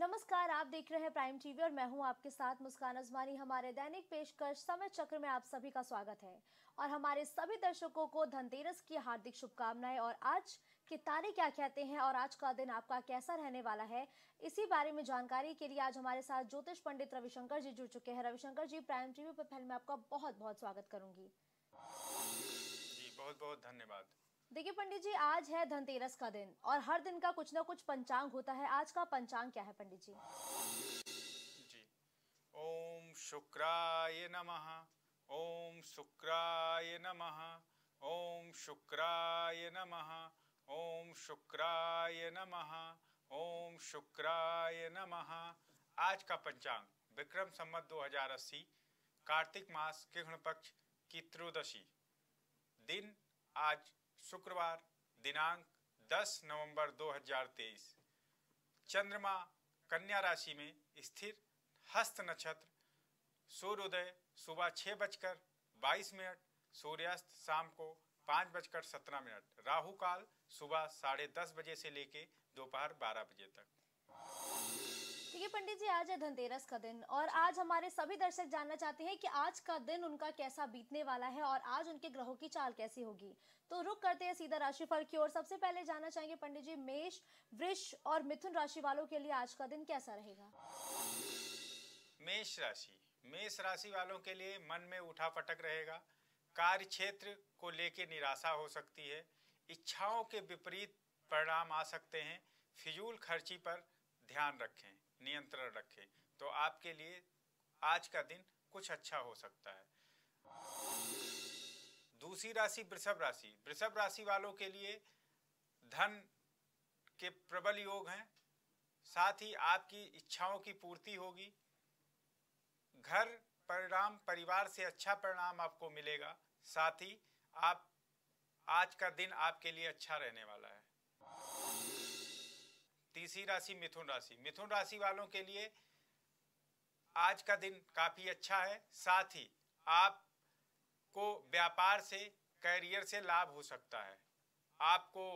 नमस्कार आप देख रहे हैं प्राइम टीवी और मैं हूं आपके साथ मुस्कान अजमानी हमारे दैनिक पेशकश समय चक्र में आप सभी का स्वागत है और हमारे सभी दर्शकों को धनतेरस की हार्दिक शुभकामनाएं और आज के तारे क्या कहते हैं और आज का दिन आपका कैसा रहने वाला है इसी बारे में जानकारी के लिए आज हमारे साथ ज्योतिष पंडित रविशंकर जी जुड़ चुके हैं रविशंकर जी प्राइम टीवी पर पहले मैं आपका बहुत बहुत स्वागत करूंगी बहुत बहुत धन्यवाद देखिए पंडित जी आज है धनतेरस का दिन और हर दिन का कुछ ना कुछ पंचांग होता है आज का पंचांग क्या है पंडित जी जी ओम शुक्राय नमः ओम शुक्राय नमः ओम शुक्राय नमः ओम शुक्राय नमः ओम शुक्राय नमः आज का पंचांग विक्रम संवत अस्सी कार्तिक मास कृष्ण पक्ष की त्रयोदशी दिन आज शुक्रवार दिनांक 10 नवंबर 2023 चंद्रमा कन्या राशि में स्थिर हस्त नक्षत्र सूर्योदय सुबह छः बजकर बाईस मिनट सूर्यास्त शाम को पाँच बजकर सत्रह मिनट राहु काल सुबह साढ़े दस बजे से लेके दोपहर बारह बजे तक ठीक पंडित जी आज है धनतेरस का दिन और आज हमारे सभी दर्शक जानना चाहते हैं कि आज का दिन उनका कैसा बीतने वाला है और आज उनके ग्रहों की चाल कैसी होगी तो रुक करते हैं सीधा राशिफल की ओर सबसे पहले जानना चाहेंगे पंडित जी मेष वृक्ष और मिथुन राशि वालों के लिए आज का दिन कैसा रहेगा मेष राशि मेष राशि वालों के लिए मन में उठा पटक रहेगा कार्य क्षेत्र को लेकर निराशा हो सकती है इच्छाओं के विपरीत परिणाम आ सकते हैं फिजूल खर्ची पर ध्यान रखें नियंत्रण रखें तो आपके लिए आज का दिन कुछ अच्छा हो सकता है दूसरी राशि वृषभ राशि वृषभ राशि वालों के लिए धन के प्रबल योग हैं साथ ही आपकी इच्छाओं की पूर्ति होगी घर परिणाम परिवार से अच्छा परिणाम आपको मिलेगा साथ ही आप आज का दिन आपके लिए अच्छा रहने वाला है तीसरी राशि मिथुन राशि मिथुन राशि वालों के लिए आज का दिन काफी अच्छा है साथ ही आप को व्यापार से करियर से लाभ हो सकता है आपको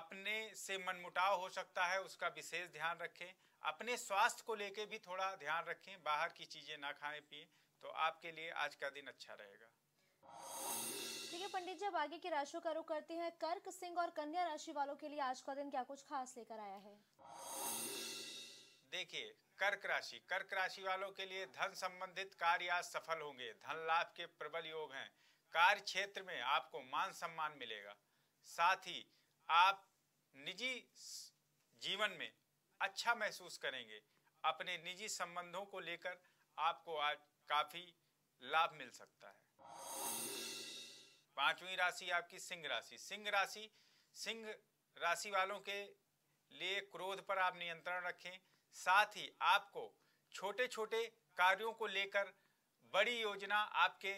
अपने से मनमुटाव हो सकता है उसका विशेष ध्यान रखें अपने स्वास्थ्य को लेके भी थोड़ा ध्यान रखें बाहर की चीज़ें ना खाएं पिए तो आपके लिए आज का दिन अच्छा रहेगा देखिए पंडित जी अब आगे की राशियों का रुख करते हैं कर्क सिंह और कन्या राशि वालों के लिए आज का दिन क्या कुछ खास लेकर आया है देखिए कर्क राशि कर्क राशि वालों के लिए धन संबंधित कार्य आज सफल होंगे धन लाभ के प्रबल योग हैं कार्य क्षेत्र में आपको मान सम्मान मिलेगा साथ ही आप निजी जीवन में अच्छा महसूस करेंगे अपने निजी संबंधों को लेकर आपको आज काफ़ी लाभ मिल सकता है पांचवी राशि आपकी सिंह राशि सिंह राशि सिंह राशि वालों के लिए क्रोध पर आप नियंत्रण रखें साथ ही आपको छोटे छोटे कार्यों को लेकर बड़ी योजना आपके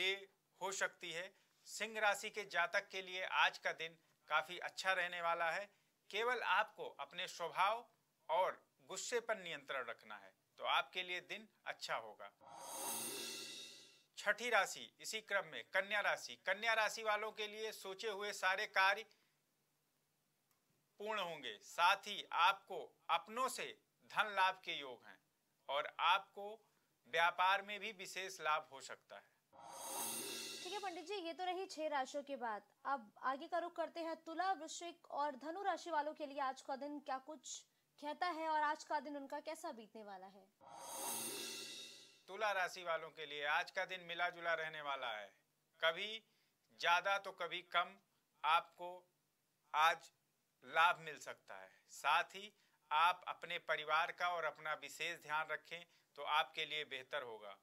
लिए हो सकती है सिंह राशि के जातक के लिए आज का दिन काफ़ी अच्छा रहने वाला है केवल आपको अपने स्वभाव और गुस्से पर नियंत्रण रखना है तो आपके लिए दिन अच्छा होगा छठी राशि इसी क्रम में कन्या राशि कन्या राशि वालों के लिए सोचे हुए सारे कार्य पूर्ण होंगे साथ ही आपको अपनों से धन लाभ के योग हैं और आपको व्यापार में भी विशेष लाभ हो सकता है ठीक है पंडित जी ये तो रही छह राशियों की बात अब आगे का रुख करते हैं तुला वृश्चिक और धनु राशि वालों के लिए आज का दिन क्या कुछ कहता है और आज का दिन उनका कैसा बीतने वाला है तुला राशि वालों के लिए आज का दिन मिला जुला रहने वाला है कभी ज़्यादा तो कभी कम आपको आज लाभ मिल सकता है साथ ही आप अपने परिवार का और अपना विशेष ध्यान रखें तो आपके लिए बेहतर होगा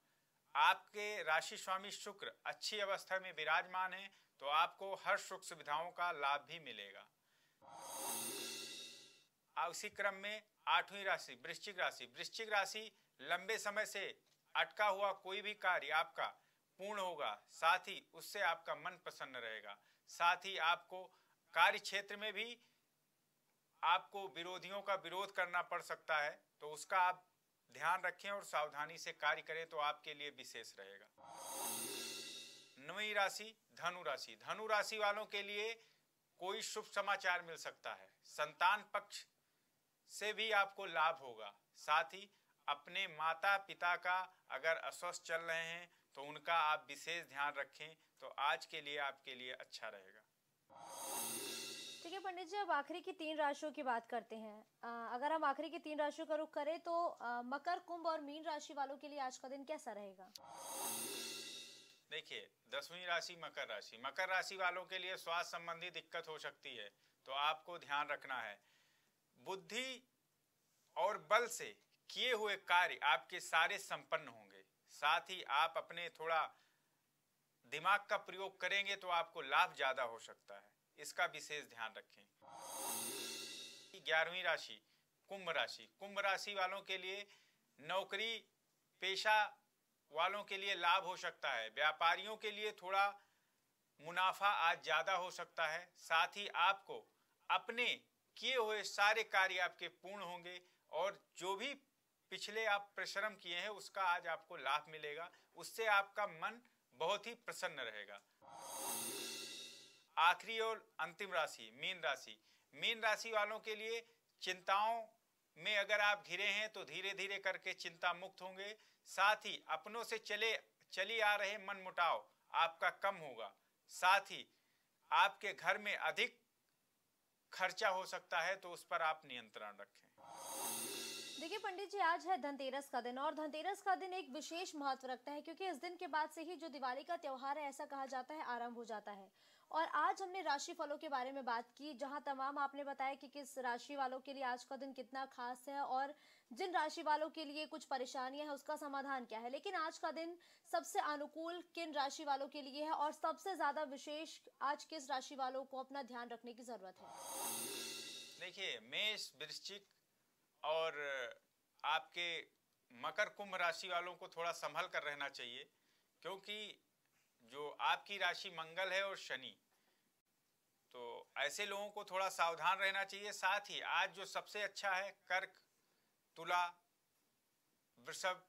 आपके राशि स्वामी शुक्र अच्छी अवस्था में विराजमान है तो आपको हर सुख सुविधाओं का लाभ भी मिलेगा उसी क्रम में आठवीं राशि वृश्चिक राशि वृश्चिक राशि लंबे समय से अटका हुआ कोई भी कार्य आपका पूर्ण होगा साथ ही उससे आपका मन प्रसन्न रहेगा साथ ही आपको कार्य क्षेत्र में भी आपको विरोधियों का विरोध करना पड़ सकता है तो उसका आप ध्यान रखें और सावधानी से कार्य करें तो आपके लिए विशेष रहेगा नवी राशि धनु राशि धनु राशि वालों के लिए कोई शुभ समाचार मिल सकता है संतान पक्ष से भी आपको लाभ होगा साथ ही अपने माता पिता का अगर अस्वस्थ चल रहे हैं तो उनका आप विशेष ध्यान रखें तो आज के लिए आपके लिए अच्छा रहेगा ठीक है पंडित जी अब आखिरी की तीन राशियों की बात करते हैं आ, अगर हम आखिरी की तीन राशियों का रुख करें तो आ, मकर कुंभ और मीन राशि वालों के लिए आज का दिन कैसा रहेगा देखिए दसवीं राशि मकर राशि मकर राशि वालों के लिए स्वास्थ्य संबंधी दिक्कत हो सकती है तो आपको ध्यान रखना है बुद्धि और बल से किए हुए कार्य आपके सारे संपन्न होंगे साथ ही आप अपने थोड़ा दिमाग का प्रयोग करेंगे तो आपको लाभ ज्यादा हो सकता है इसका विशेष ध्यान रखें ग्यारहवीं राशि कुंभ राशि कुंभ राशि वालों के लिए नौकरी पेशा वालों के लिए लाभ हो सकता है व्यापारियों के लिए थोड़ा मुनाफा आज ज़्यादा हो सकता है साथ ही आपको अपने किए हुए सारे कार्य आपके पूर्ण होंगे और जो भी पिछले आप परिश्रम किए हैं उसका आज आपको लाभ मिलेगा उससे आपका मन बहुत ही प्रसन्न रहेगा आखिरी और अंतिम राशि मीन राशि मीन राशि वालों के लिए चिंताओं में अगर आप घिरे हैं तो धीरे धीरे करके चिंता मुक्त होंगे साथ ही अपनों से चले चली आ रहे मन मुटाव आपका कम होगा साथ ही आपके घर में अधिक खर्चा हो सकता है तो उस पर आप नियंत्रण रखें देखिए पंडित जी आज है धनतेरस का दिन और धनतेरस का दिन एक विशेष महत्व रखता है क्योंकि इस दिन के बाद से ही जो दिवाली का त्यौहार है ऐसा कहा जाता है आरंभ हो जाता है और आज हमने राशि फलों के बारे में बात की जहां तमाम आपने बताया कि किस राशि वालों के लिए आज का दिन कितना खास है और जिन राशि वालों के लिए कुछ परेशानियां हैं उसका समाधान क्या है लेकिन आज का दिन सबसे अनुकूल किन राशि वालों के लिए है और सबसे ज्यादा विशेष आज किस राशि वालों को अपना ध्यान रखने की जरूरत है देखिए मेष वृश्चिक और आपके मकर कुंभ राशि वालों को थोड़ा संभल कर रहना चाहिए क्योंकि जो आपकी राशि मंगल है और शनि तो ऐसे लोगों को थोड़ा सावधान रहना चाहिए साथ ही आज जो सबसे अच्छा है कर्क तुला वृषभ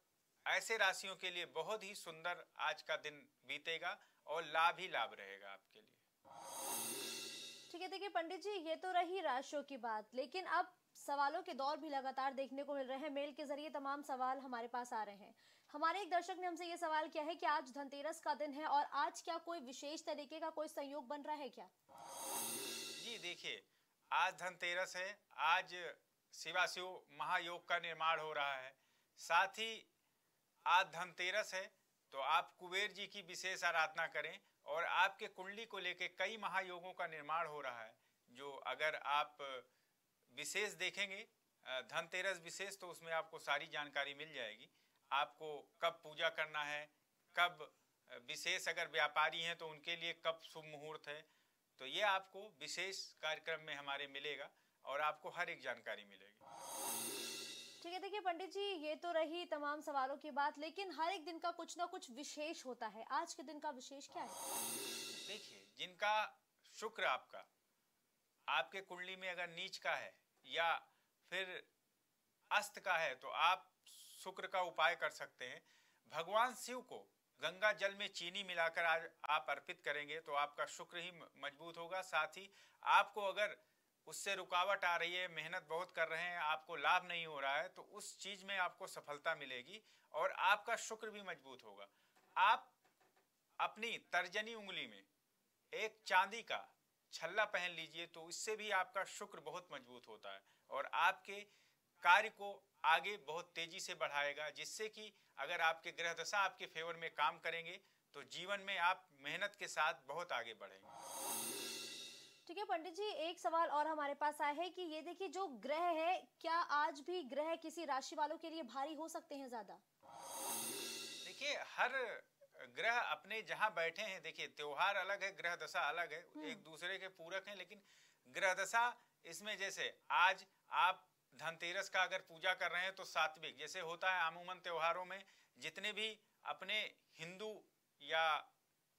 ऐसे राशियों के लिए बहुत ही सुंदर आज का दिन बीतेगा और लाभ ही लाभ रहेगा आपके लिए ठीक है देखिए पंडित जी ये तो रही राशियों की बात लेकिन अब सवालों के दौर भी लगातार देखने को मिल रहे हैं मेल के जरिए तमाम सवाल हमारे पास आ रहे हैं हमारे एक दर्शक ने हमसे ये सवाल किया है कि आज धनतेरस का दिन है और आज क्या कोई विशेष तरीके का कोई संयोग बन रहा है क्या जी देखिए आज धनतेरस है आज शिवा शिव महायोग का निर्माण हो रहा है साथ ही आज धनतेरस है तो आप कुबेर जी की विशेष आराधना करें और आपके कुंडली को लेके कई महायोगों का निर्माण हो रहा है जो अगर आप विशेष देखेंगे धनतेरस विशेष तो उसमें आपको सारी जानकारी मिल जाएगी आपको कब पूजा करना है कब विशेष अगर व्यापारी हैं तो उनके लिए कब शुभ मुहूर्त है तो ये आपको विशेष कार्यक्रम में हमारे मिलेगा और आपको हर एक जानकारी मिलेगी ठीक है देखिए पंडित जी ये तो रही तमाम सवालों की बात लेकिन हर एक दिन का कुछ ना कुछ विशेष होता है आज के दिन का विशेष क्या है देखिए जिनका शुक्र आपका आपके कुंडली में अगर नीच का है या फिर अस्त का है तो आप शुक्र का उपाय कर सकते हैं भगवान शिव को गंगा जल में चीनी मिलाकर आज आप अर्पित करेंगे तो आपका शुक्र ही मजबूत होगा साथ ही आपको अगर उससे रुकावट आ रही है मेहनत बहुत कर रहे हैं आपको लाभ नहीं हो रहा है तो उस चीज में आपको सफलता मिलेगी और आपका शुक्र भी मजबूत होगा आप अपनी तर्जनी उंगली में एक चांदी का छल्ला पहन लीजिए तो इससे भी आपका शुक्र बहुत मजबूत होता है और आपके कार्य को आगे बहुत तेजी से बढ़ाएगा जिससे कि अगर आपके ग्रह दशा आपके फेवर में काम करेंगे तो जीवन में आप मेहनत के साथ बहुत आगे बढ़ेंगे ठीक है पंडित जी एक सवाल और हमारे पास आया है कि ये देखिए जो ग्रह है क्या आज भी ग्रह किसी राशि वालों के लिए भारी हो सकते हैं ज्यादा देखिए हर ग्रह अपने जहाँ बैठे हैं देखिए त्योहार अलग है ग्रह दशा अलग है हम्म। एक दूसरे के पूरक हैं लेकिन ग्रह दशा इसमें जैसे आज आप धनतेरस का अगर पूजा कर रहे हैं तो सात्विक जैसे होता है अमूमन त्योहारों में जितने भी अपने हिंदू या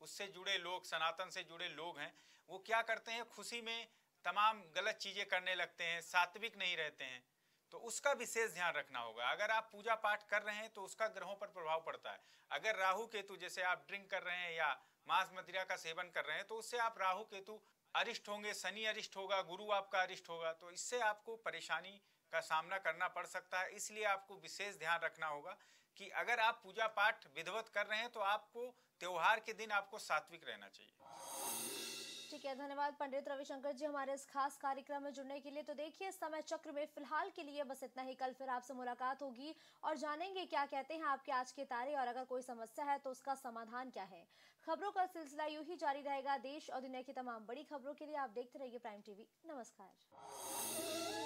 उससे जुड़े लोग सनातन से जुड़े लोग हैं वो क्या करते हैं खुशी में तमाम गलत चीज़ें करने लगते हैं सात्विक नहीं रहते हैं तो उसका विशेष ध्यान रखना होगा अगर आप पूजा पाठ कर रहे हैं तो उसका ग्रहों पर प्रभाव पड़ता है अगर राहु केतु जैसे आप ड्रिंक कर रहे हैं या मांस मदिरा का सेवन कर रहे हैं तो उससे आप राहु केतु अरिष्ट होंगे शनि अरिष्ट होगा गुरु आपका अरिष्ट होगा तो इससे आपको परेशानी का सामना करना पड़ सकता है इसलिए आपको विशेष ध्यान रखना होगा कि अगर आप पूजा पाठ विधवत कर रहे हैं तो आपको त्योहार के दिन आपको सात्विक रहना चाहिए क्या धन्यवाद पंडित रविशंकर जी हमारे इस खास कार्यक्रम में जुड़ने के लिए तो देखिए समय चक्र में फिलहाल के लिए बस इतना ही कल फिर आपसे मुलाकात होगी और जानेंगे क्या कहते हैं आपके आज के तारे और अगर कोई समस्या है तो उसका समाधान क्या है खबरों का सिलसिला यूं ही जारी रहेगा देश और दुनिया की तमाम बड़ी खबरों के लिए आप देखते रहिए प्राइम टीवी नमस्कार